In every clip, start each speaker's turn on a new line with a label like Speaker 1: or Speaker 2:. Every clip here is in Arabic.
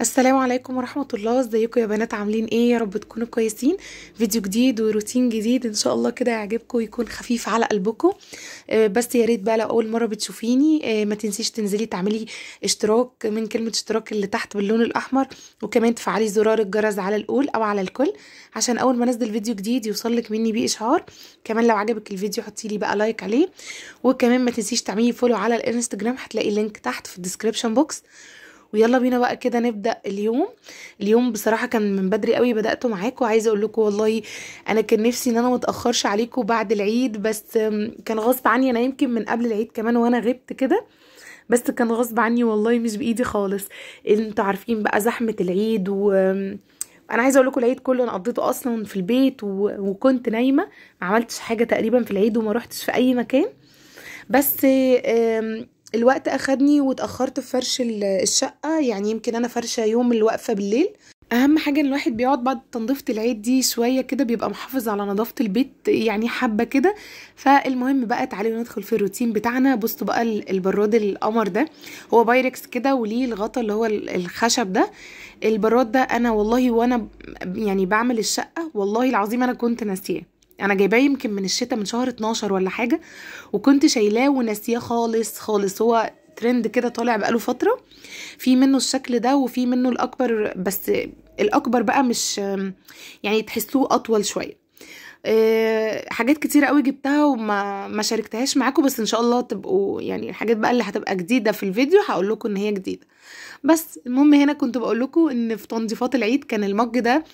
Speaker 1: السلام عليكم ورحمة الله ازيكم يا بنات عاملين ايه يا رب تكونوا كويسين فيديو جديد وروتين جديد ان شاء الله كده يعجبكم ويكون خفيف على قلبكم آه، بس يا ريت بقى لو اول مرة بتشوفيني آه، ما تنسيش تنزلي تعملي اشتراك من كلمة اشتراك اللي تحت باللون الاحمر وكمان تفعلي زرار الجرس على الاول او على الكل عشان اول ما انزل فيديو جديد يوصلك مني بيه اشعار كمان لو عجبك الفيديو حطي لي بقى لايك عليه وكمان ما تنسيش تعملي فولو على الانستجرام هتلاقي اللينك تحت في الديسكريبشن بوكس ويلا بينا بقى كده نبدا اليوم اليوم بصراحه كان من بدري قوي بداته معاكم عايزه اقول لكم والله انا كان نفسي ان انا ما اتاخرش عليكم بعد العيد بس كان غصب عني انا يمكن من قبل العيد كمان وانا غبت كده بس كان غصب عني والله مش بايدي خالص انتوا عارفين بقى زحمه العيد و انا عايزه اقول لكم العيد كله انا قضيته اصلا في البيت و... وكنت نايمه ما عملتش حاجه تقريبا في العيد وما روحتش في اي مكان بس الوقت اخدني واتاخرت في فرش الشقه يعني يمكن انا فرشه يوم الوقفه بالليل اهم حاجه ان الواحد بيقعد بعد تنظيفه العيد دي شويه كده بيبقى محافظ على نظافه البيت يعني حبه كده فالمهم بقى تعالوا ندخل في الروتين بتاعنا بصوا بقى البراد القمر ده هو بايركس كده وليه الغطا اللي هو الخشب ده البراد ده انا والله وانا يعني بعمل الشقه والله العظيم انا كنت ناسياه انا جايباه يمكن من الشتاء من شهر 12 ولا حاجه وكنت شايلاه وناسياه خالص خالص هو ترند كده طالع بقاله فتره في منه الشكل ده وفي منه الاكبر بس الاكبر بقى مش يعني تحسوه اطول شويه آه، حاجات كتيرة قوي جبتها وما ما شاركتهاش معاكم بس ان شاء الله تبقوا يعني الحاجات بقى اللي هتبقى جديدة في الفيديو هقول لكم ان هي جديدة بس المهم هنا كنت بقول لكم ان في تنظيفات العيد كان المج ده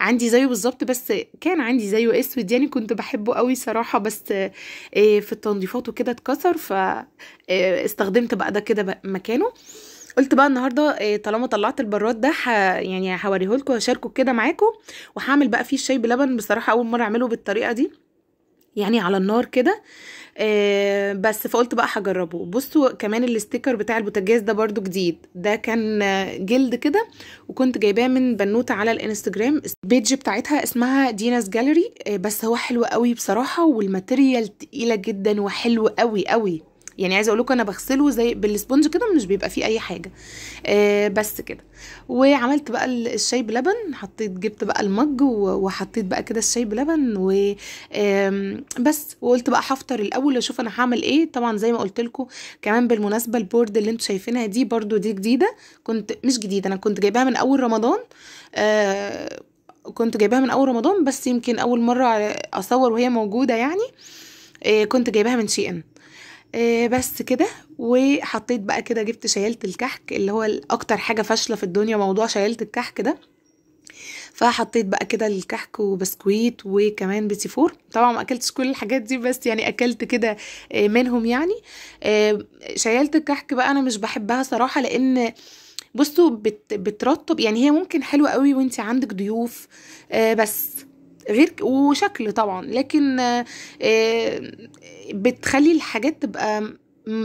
Speaker 1: عندي زيه بالظبط بس كان عندي زيه اسود يعني كنت بحبه قوي صراحه بس آه، في التنظيفات وكده اتكسر ف آه، استخدمت بقى ده كده مكانه قلت بقى النهارده آه، طالما طلعت البراد ده يعني هوريه لكم هشاركه كده معاكم وهعمل بقى فيه الشاي بلبن بصراحه اول مره اعمله بالطريقه دي يعني على النار كده آه، بس فقلت بقى هجربه بصوا كمان الاستيكر بتاع البوتاجاز ده برضو جديد ده كان جلد كده وكنت جايباه من بنوته على الانستجرام البيج بتاعتها اسمها ديناس جاليري آه، بس هو حلو قوي بصراحه والماتيريال تقيله جدا وحلو قوي قوي يعني عايزه اقول لكم انا بغسله زي بالسبونج كده مش بيبقى فيه اي حاجه آه بس كده وعملت بقى الشاي بلبن حطيت جبت بقى المج وحطيت بقى كده الشاي بلبن و بس وقلت بقى هفطر الاول اشوف انا هعمل ايه طبعا زي ما قلت لكم كمان بالمناسبه البورد اللي انتوا شايفينها دي برضو دي جديده كنت مش جديده انا كنت جايباها من اول رمضان آه كنت جايباها من اول رمضان بس يمكن اول مره اصور وهي موجوده يعني آه كنت جايباها من شي ان آه، بس كده وحطيت بقى كده جبت شيلت الكحك اللي هو اكتر حاجه فاشله في الدنيا موضوع شيلت الكحك ده فحطيت بقى كده الكحك وبسكويت وكمان بيتي فور طبعا ما اكلتش كل الحاجات دي بس يعني اكلت كده آه، منهم يعني آه، شيلت الكحك بقى انا مش بحبها صراحه لان بصوا بت بترطب يعني هي ممكن حلوه قوي وانت عندك ضيوف بس غير وشكل طبعا لكن آه، آه، بتخلي الحاجات تبقى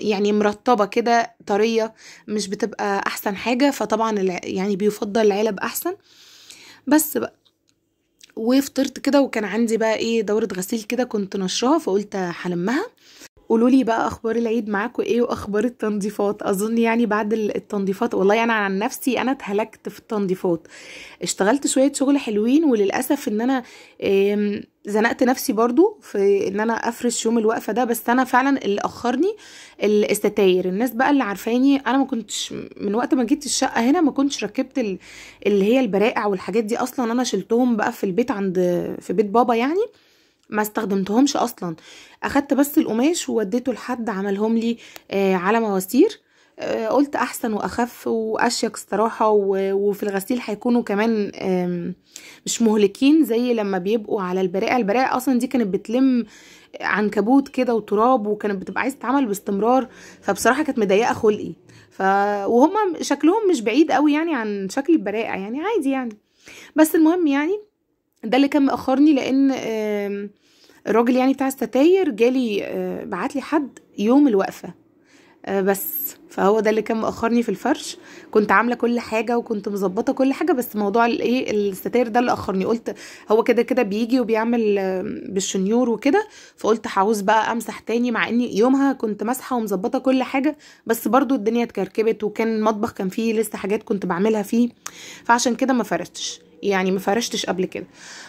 Speaker 1: يعني مرطبه كده طريه مش بتبقى احسن حاجه فطبعا يعني بيفضل العلب احسن بس بقى وفطرت كده وكان عندي بقى ايه دوره غسيل كده كنت نشرها فقلت هلمها قولوا لي بقى اخبار العيد معاكم ايه واخبار التنظيفات اظن يعني بعد التنظيفات والله يعني انا عن نفسي انا اتهلكت في التنظيفات اشتغلت شويه شغل حلوين وللاسف ان انا زنقت نفسي برضو في ان انا افرش يوم الوقفه ده بس انا فعلا اللي اخرني الستاير الناس بقى اللي عارفاني انا ما كنتش من وقت ما جيت الشقه هنا ما كنتش ركبت اللي هي البراقع والحاجات دي اصلا انا شلتهم بقى في البيت عند في بيت بابا يعني ما استخدمتهمش اصلا اخدت بس القماش ووديته لحد عملهم لي آه على مواسير آه قلت احسن واخف واشيك استراحه وفي الغسيل هيكونوا كمان آه مش مهلكين زي لما بيبقوا على البراقه البراقه اصلا دي كانت بتلم عنكبوت كده وتراب وكانت بتبقى عايزه تتعمل باستمرار فبصراحه كانت مضايقه خلقي ف وهما شكلهم مش بعيد قوي يعني عن شكل البراقه يعني عادي يعني بس المهم يعني ده اللي كان مأخرني لأن الراجل يعني بتاع الستاير جالي آه، بعت لي حد يوم الوقفة آه، بس فهو ده اللي كان مأخرني في الفرش كنت عاملة كل حاجة وكنت مظبطة كل حاجة بس موضوع الايه الستاير ده اللي أخرني قلت هو كده كده بيجي وبيعمل بالشنيور وكده فقلت هعوز بقى أمسح تاني مع إني يومها كنت ماسحة ومظبطة كل حاجة بس برضو الدنيا اتكركبت وكان المطبخ كان فيه لسه حاجات كنت بعملها فيه فعشان كده ما فرشتش يعني ما فرشتش قبل كده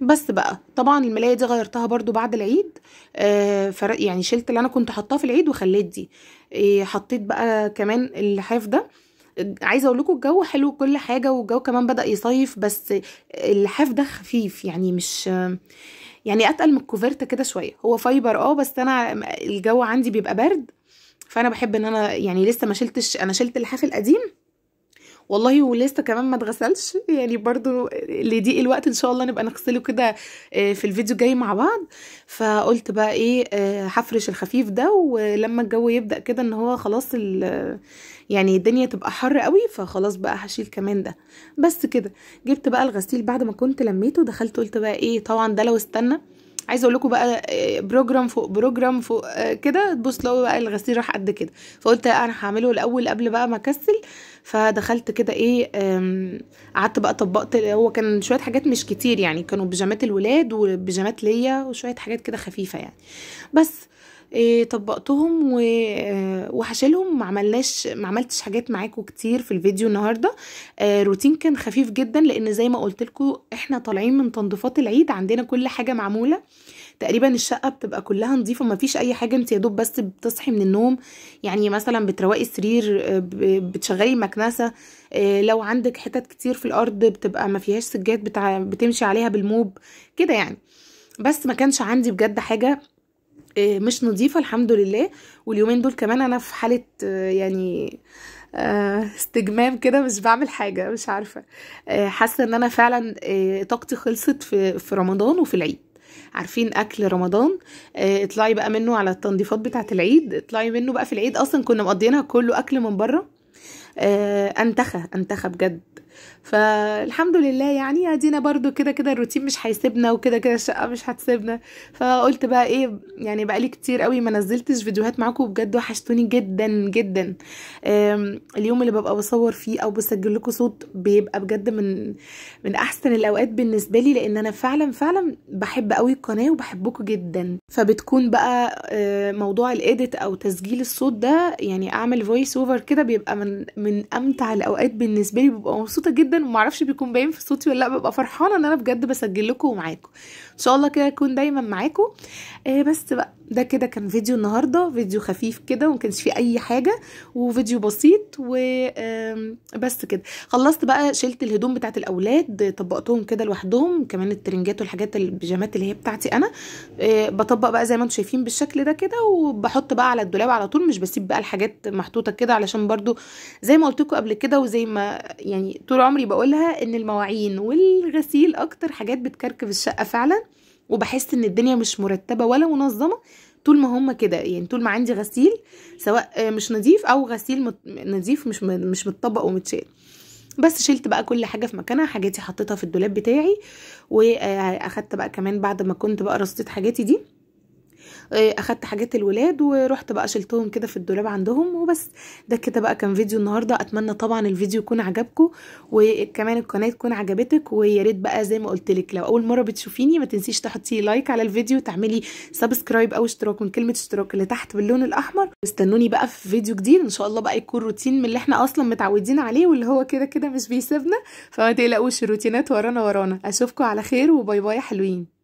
Speaker 1: بس بقى طبعا الملايه دي غيرتها برضو بعد العيد آه يعني شلت اللي انا كنت حطاه في العيد وخليت دي إيه، حطيت بقى كمان اللحاف ده عايزه اقول لكم الجو حلو كل حاجه والجو كمان بدا يصيف بس اللحاف ده خفيف يعني مش يعني اتقل من الكوفرت كده شويه هو فايبر اه بس انا الجو عندي بيبقى برد فانا بحب ان انا يعني لسه ما شلتش انا شلت اللحاف القديم والله ولسه كمان ما اتغسلش يعني برضو لضيق الوقت ان شاء الله نبقى نغسله كده آه، في الفيديو الجاي مع بعض فقلت بقى ايه آه، هفرش الخفيف ده ولما الجو يبدا كده ان هو خلاص يعني الدنيا تبقى حر قوي فخلاص بقى هشيل كمان ده بس كده جبت بقى الغسيل بعد ما كنت لميته دخلت قلت بقى ايه طبعا ده لو استنى عايزه اقول لكم بقى آه، بروجرام فوق بروجرام فوق آه، كده تبص لو بقى الغسيل راح قد كده فقلت انا هعمله الاول قبل بقى ما اكسل فدخلت كده ايه قعدت بقى طبقت هو كان شويه حاجات مش كتير يعني كانوا بيجامات الولاد وبيجامات ليا وشويه حاجات كده خفيفه يعني بس إيه، طبقتهم آه، وهشيلهم ما عملناش ما عملتش حاجات معاكم كتير في الفيديو النهارده آه، روتين كان خفيف جدا لان زي ما قلت لكم احنا طالعين من تنظيفات العيد عندنا كل حاجه معموله تقريبا الشقه بتبقى كلها نظيفه ما فيش اي حاجه انت يا دوب بس بتصحي من النوم يعني مثلا بتروقي سرير آه، بتشغلي مكنسه لو عندك حتت كتير في الارض بتبقى ما فيهاش سجاد بتمشي عليها بالموب كده يعني بس ما كانش عندي بجد حاجه آه، مش نظيفه الحمد لله واليومين دول كمان انا في حاله آه، يعني آه، استجمام كده مش بعمل حاجه مش عارفه حاسه ان انا فعلا طاقتي خلصت في في رمضان وفي العيد عارفين اكل رمضان اطلعي بقى منه على التنظيفات بتاعه العيد اطلعي منه بقى في العيد اصلا كنا مقضيينها كله اكل من بره انتخى انتخى بجد فالحمد لله يعني ادينا برضو كده كده الروتين مش هيسيبنا وكده كده الشقه مش هتسيبنا فقلت بقى ايه يعني بقى لي كتير قوي ما نزلتش فيديوهات معاكم بجد وحشتوني جدا جدا اليوم اللي ببقى بصور فيه او بسجل لكم صوت بيبقى بجد من من احسن الاوقات بالنسبه لي لان انا فعلا فعلا بحب قوي القناه وبحبكم جدا فبتكون بقى آه، موضوع الايديت او تسجيل الصوت ده يعني اعمل فويس اوفر كده بيبقى من من امتع الاوقات بالنسبه لي ببقى مبسوطه مبسوطه جدا ومعرفش بيكون باين في صوتي ولا لا ببقى فرحانه ان انا بجد بسجل لكم ومعاكم ان شاء الله كده اكون دايما معاكم آه بس بقى ده كده كان فيديو النهارده فيديو خفيف كده وما كانش فيه اي حاجه وفيديو بسيط وبس كده خلصت بقى شلت الهدوم بتاعت الاولاد طبقتهم كده لوحدهم كمان الترنجات والحاجات البيجامات اللي هي بتاعتي انا آه بطبق بقى زي ما انتم شايفين بالشكل ده كده وبحط بقى على الدولاب على طول مش بسيب بقى الحاجات محطوطه كده علشان برده زي ما قلت لكم قبل كده وزي ما يعني طول عمري بقولها ان المواعين والغسيل اكتر حاجات بتكركب الشقه فعلا وبحس ان الدنيا مش مرتبه ولا منظمه طول ما هما كده يعني طول ما عندي غسيل سواء مش نظيف او غسيل نظيف مش مش متطبق ومتشال بس شلت بقى كل حاجه في مكانها حاجاتي حطيتها في الدولاب بتاعي واخدت بقى كمان بعد ما كنت بقى رصيت حاجاتي دي آه، اخدت حاجات الولاد ورحت بقى شلتهم كده في الدولاب عندهم وبس ده كده بقى كان فيديو النهارده اتمنى طبعا الفيديو يكون عجبكم وكمان القناه تكون عجبتك ويا ريت بقى زي ما قلت لك لو اول مره بتشوفيني ما تنسيش تحطي لايك على الفيديو وتعملي سبسكرايب او اشتراك من كلمه اشتراك اللي تحت باللون الاحمر واستنوني بقى في فيديو جديد ان شاء الله بقى يكون روتين من اللي احنا اصلا متعودين عليه واللي هو كده كده مش بيسيبنا فما تقلقوش الروتينات ورانا ورانا اشوفكم على خير وباي باي حلوين